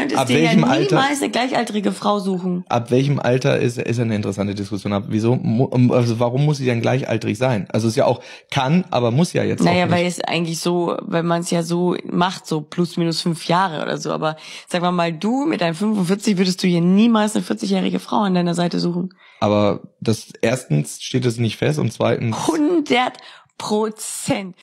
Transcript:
ab dir welchem ja Alter, eine gleichaltrige Frau suchen. Ab welchem Alter ist, ist eine interessante Diskussion. Ab wieso, also warum muss sie denn gleichaltrig sein? Also es ist ja auch, kann, aber muss ja jetzt naja, auch nicht. Naja, weil es eigentlich so, weil man es ja so macht, so plus minus fünf Jahre oder so. Aber sag mal mal, du mit deinem 45 würdest du hier niemals eine 40-jährige Frau an deiner Seite suchen. Aber das erstens steht es nicht fest und zweitens. 100 Prozent.